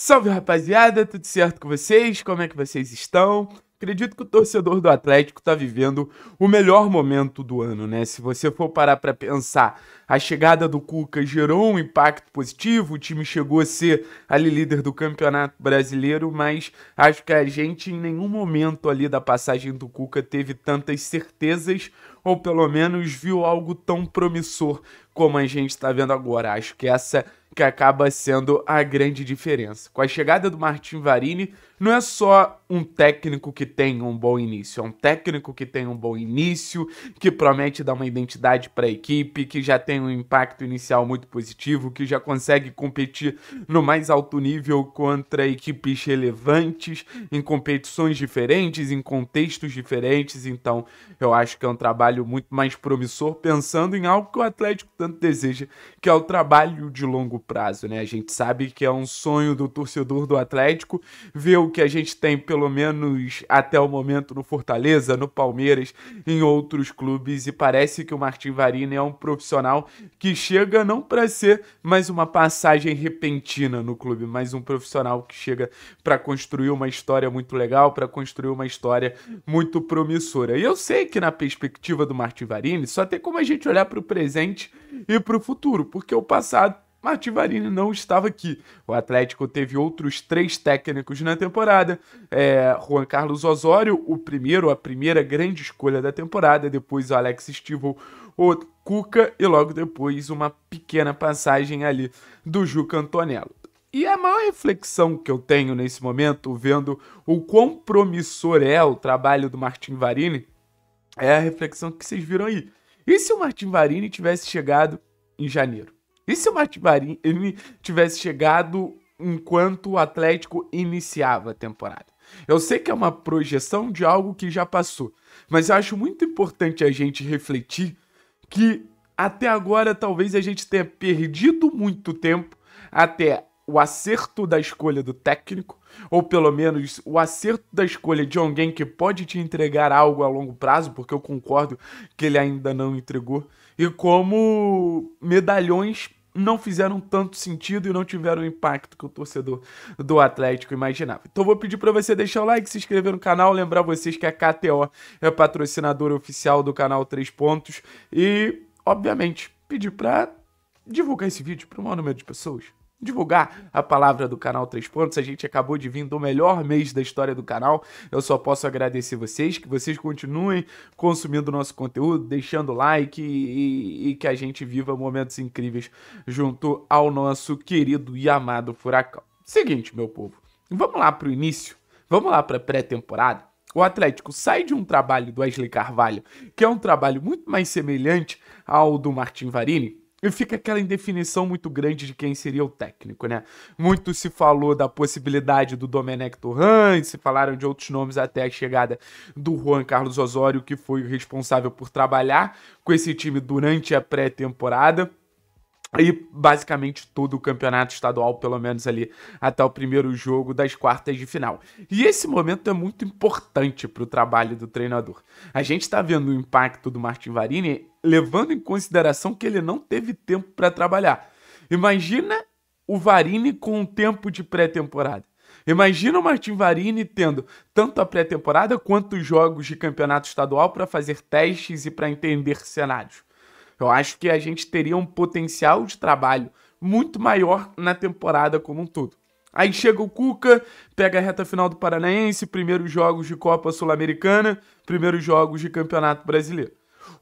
Salve rapaziada, tudo certo com vocês? Como é que vocês estão? Acredito que o torcedor do Atlético está vivendo o melhor momento do ano, né? Se você for parar para pensar, a chegada do Cuca gerou um impacto positivo, o time chegou a ser ali líder do Campeonato Brasileiro, mas acho que a gente em nenhum momento ali da passagem do Cuca teve tantas certezas ou pelo menos viu algo tão promissor como a gente está vendo agora. Acho que essa que acaba sendo a grande diferença. Com a chegada do Martin Varini, não é só um técnico que tem um bom início, é um técnico que tem um bom início, que promete dar uma identidade para a equipe, que já tem um impacto inicial muito positivo, que já consegue competir no mais alto nível contra equipes relevantes, em competições diferentes, em contextos diferentes. Então, eu acho que é um trabalho muito mais promissor, pensando em algo que o Atlético tanto deseja, que é o trabalho de longo prazo, né? A gente sabe que é um sonho do torcedor do Atlético ver o que a gente tem, pelo menos até o momento, no Fortaleza, no Palmeiras, em outros clubes. E parece que o Martin Varini é um profissional que chega não para ser mais uma passagem repentina no clube, mas um profissional que chega para construir uma história muito legal, para construir uma história muito promissora. E eu sei que na perspectiva do Martin Varini, só tem como a gente olhar para o presente e para o futuro, porque o passado Martin Varini não estava aqui. O Atlético teve outros três técnicos na temporada: é, Juan Carlos Osório, o primeiro, a primeira grande escolha da temporada, depois o Alex Stivel, o Cuca e logo depois uma pequena passagem ali do Juca Antonello. E a maior reflexão que eu tenho nesse momento, vendo o quão promissor é o trabalho do Martin Varini, é a reflexão que vocês viram aí. E se o Martin Varini tivesse chegado em janeiro? E se o Matimarim ele tivesse chegado enquanto o Atlético iniciava a temporada? Eu sei que é uma projeção de algo que já passou, mas eu acho muito importante a gente refletir que até agora talvez a gente tenha perdido muito tempo até o acerto da escolha do técnico, ou pelo menos o acerto da escolha de alguém que pode te entregar algo a longo prazo, porque eu concordo que ele ainda não entregou, e como medalhões não fizeram tanto sentido e não tiveram o impacto que o torcedor do Atlético imaginava. Então vou pedir para você deixar o like, se inscrever no canal, lembrar vocês que a KTO é patrocinadora oficial do canal 3 Pontos e, obviamente, pedir para divulgar esse vídeo para o maior número de pessoas divulgar a palavra do canal Três Pontos. A gente acabou de vir do melhor mês da história do canal. Eu só posso agradecer vocês, que vocês continuem consumindo nosso conteúdo, deixando like e, e, e que a gente viva momentos incríveis junto ao nosso querido e amado Furacão. Seguinte, meu povo, vamos lá para o início, vamos lá para a pré-temporada. O Atlético sai de um trabalho do Wesley Carvalho, que é um trabalho muito mais semelhante ao do Martin Varini, e fica aquela indefinição muito grande de quem seria o técnico, né? Muito se falou da possibilidade do Domenech Torrent, se falaram de outros nomes até a chegada do Juan Carlos Osório, que foi o responsável por trabalhar com esse time durante a pré-temporada. E basicamente todo o campeonato estadual, pelo menos ali até o primeiro jogo das quartas de final. E esse momento é muito importante para o trabalho do treinador. A gente está vendo o impacto do Martin Varini levando em consideração que ele não teve tempo para trabalhar. Imagina o Varini com um tempo de pré-temporada. Imagina o Martin Varini tendo tanto a pré-temporada quanto os jogos de campeonato estadual para fazer testes e para entender cenários. Eu acho que a gente teria um potencial de trabalho muito maior na temporada como um todo. Aí chega o Cuca, pega a reta final do Paranaense, primeiros jogos de Copa Sul-Americana, primeiros jogos de Campeonato Brasileiro.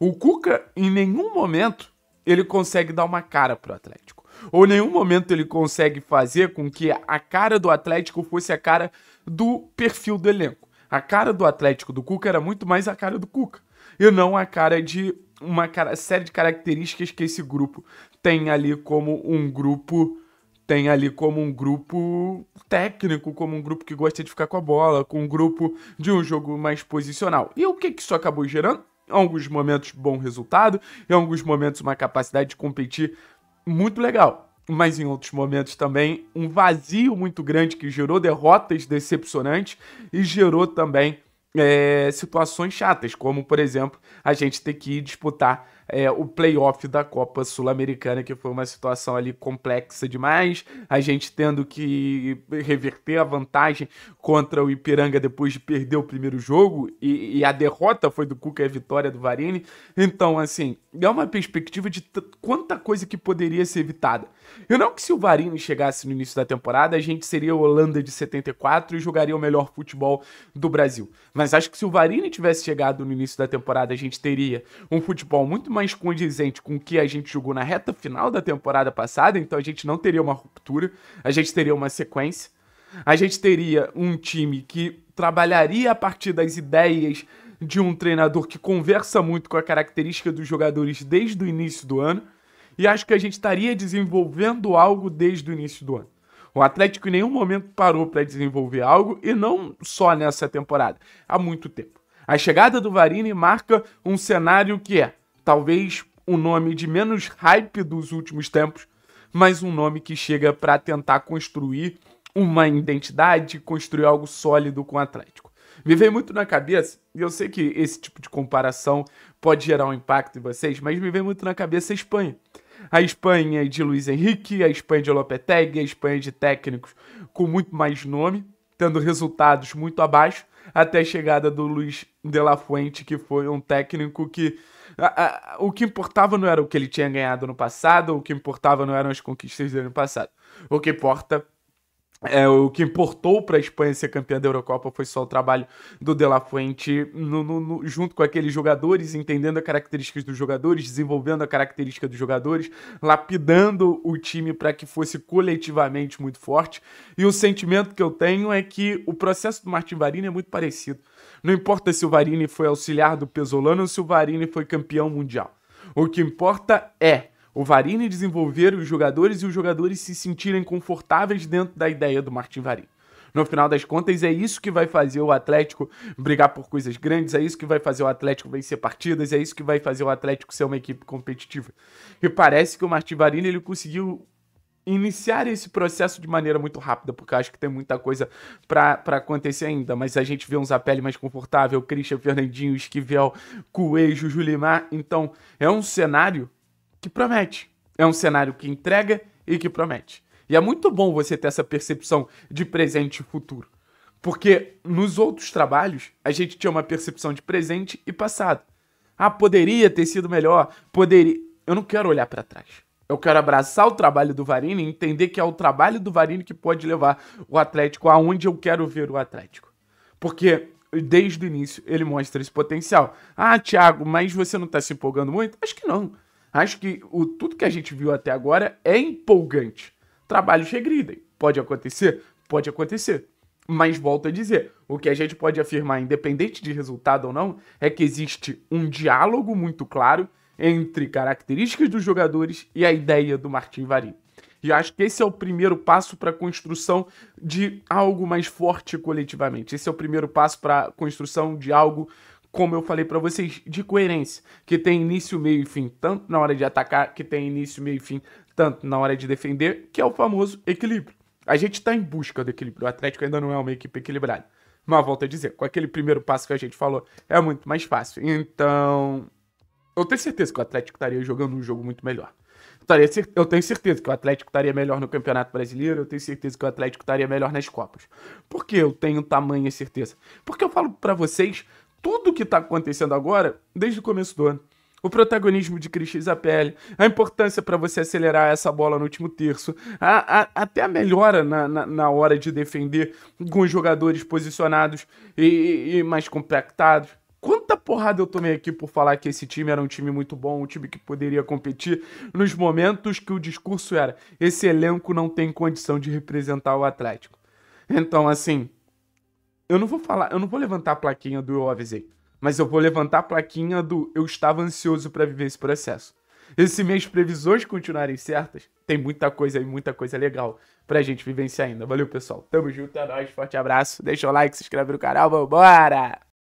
O Cuca, em nenhum momento, ele consegue dar uma cara pro Atlético. Ou em nenhum momento ele consegue fazer com que a cara do Atlético fosse a cara do perfil do elenco. A cara do Atlético do Cuca era muito mais a cara do Cuca e não a cara de uma série de características que esse grupo tem ali como um grupo tem ali como um grupo técnico, como um grupo que gosta de ficar com a bola, com um grupo de um jogo mais posicional. E o que, que isso acabou gerando? Em alguns momentos, bom resultado, em alguns momentos, uma capacidade de competir muito legal. Mas em outros momentos também, um vazio muito grande que gerou derrotas decepcionantes e gerou também é, situações chatas, como, por exemplo, a gente ter que disputar é, o playoff da Copa Sul-Americana, que foi uma situação ali complexa demais, a gente tendo que reverter a vantagem contra o Ipiranga depois de perder o primeiro jogo, e, e a derrota foi do Cuca e a vitória do Varini. Então, assim, é uma perspectiva de quanta coisa que poderia ser evitada. E não que se o Varini chegasse no início da temporada, a gente seria a Holanda de 74 e jogaria o melhor futebol do Brasil. Mas acho que se o Varini tivesse chegado no início da temporada, a gente teria um futebol muito mais condizente com o que a gente jogou na reta final da temporada passada, então a gente não teria uma ruptura, a gente teria uma sequência, a gente teria um time que trabalharia a partir das ideias de um treinador que conversa muito com a característica dos jogadores desde o início do ano, e acho que a gente estaria desenvolvendo algo desde o início do ano. O Atlético em nenhum momento parou para desenvolver algo, e não só nessa temporada, há muito tempo. A chegada do Varini marca um cenário que é talvez o nome de menos hype dos últimos tempos, mas um nome que chega para tentar construir uma identidade, construir algo sólido com o Atlético. Me veio muito na cabeça, e eu sei que esse tipo de comparação pode gerar um impacto em vocês, mas me veio muito na cabeça a Espanha. A Espanha de Luiz Henrique, a Espanha de Lopetegui, a Espanha de técnicos com muito mais nome, tendo resultados muito abaixo, até a chegada do Luiz de la Fuente, que foi um técnico que o que importava não era o que ele tinha ganhado no passado, o que importava não eram as conquistas dele no passado. O que importa é, o que importou para a Espanha ser campeã da Eurocopa foi só o trabalho do De La Fuente no, no, no, junto com aqueles jogadores, entendendo as características dos jogadores, desenvolvendo a característica dos jogadores, lapidando o time para que fosse coletivamente muito forte. E o sentimento que eu tenho é que o processo do Martin Varini é muito parecido não importa se o Varini foi auxiliar do Pesolano ou se o Varini foi campeão mundial. O que importa é o Varini desenvolver os jogadores e os jogadores se sentirem confortáveis dentro da ideia do Martin Varini. No final das contas, é isso que vai fazer o Atlético brigar por coisas grandes, é isso que vai fazer o Atlético vencer partidas, é isso que vai fazer o Atlético ser uma equipe competitiva. E parece que o Martin Varini ele conseguiu iniciar esse processo de maneira muito rápida, porque acho que tem muita coisa para acontecer ainda. Mas a gente vê um Zapelli mais confortável, Christian Fernandinho, Esquivel, Coelho, Julimar. Então, é um cenário que promete. É um cenário que entrega e que promete. E é muito bom você ter essa percepção de presente e futuro. Porque nos outros trabalhos, a gente tinha uma percepção de presente e passado. Ah, poderia ter sido melhor, poderia. Eu não quero olhar para trás. Eu quero abraçar o trabalho do Varini e entender que é o trabalho do Varini que pode levar o Atlético aonde eu quero ver o Atlético. Porque desde o início ele mostra esse potencial. Ah, Thiago, mas você não está se empolgando muito? Acho que não. Acho que o, tudo que a gente viu até agora é empolgante. Trabalhos regridem. Pode acontecer? Pode acontecer. Mas volto a dizer, o que a gente pode afirmar, independente de resultado ou não, é que existe um diálogo muito claro entre características dos jogadores e a ideia do Martin Varim. E acho que esse é o primeiro passo para a construção de algo mais forte coletivamente. Esse é o primeiro passo para a construção de algo, como eu falei para vocês, de coerência, que tem início, meio e fim, tanto na hora de atacar, que tem início, meio e fim, tanto na hora de defender, que é o famoso equilíbrio. A gente está em busca do equilíbrio. O Atlético ainda não é uma equipe equilibrada. Mas volto a dizer, com aquele primeiro passo que a gente falou, é muito mais fácil. Então, eu tenho certeza que o Atlético estaria jogando um jogo muito melhor. Eu tenho certeza que o Atlético estaria melhor no Campeonato Brasileiro, eu tenho certeza que o Atlético estaria melhor nas Copas. Por que eu tenho tamanha certeza? Porque eu falo para vocês tudo o que tá acontecendo agora desde o começo do ano. O protagonismo de Cristian Zapelli, a importância para você acelerar essa bola no último terço, a, a, até a melhora na, na, na, hora de defender com os jogadores posicionados e, e mais compactados. Quanta porrada eu tomei aqui por falar que esse time era um time muito bom, um time que poderia competir, nos momentos que o discurso era: esse elenco não tem condição de representar o Atlético. Então, assim, eu não vou falar, eu não vou levantar a plaquinha do eu avisei, mas eu vou levantar a plaquinha do eu estava ansioso para viver esse processo. Esse mês previsões continuarem certas, tem muita coisa e muita coisa legal pra gente vivenciar ainda. Valeu, pessoal. Tamo junto, é nóis. Forte abraço. Deixa o like, se inscreve no canal. Vambora!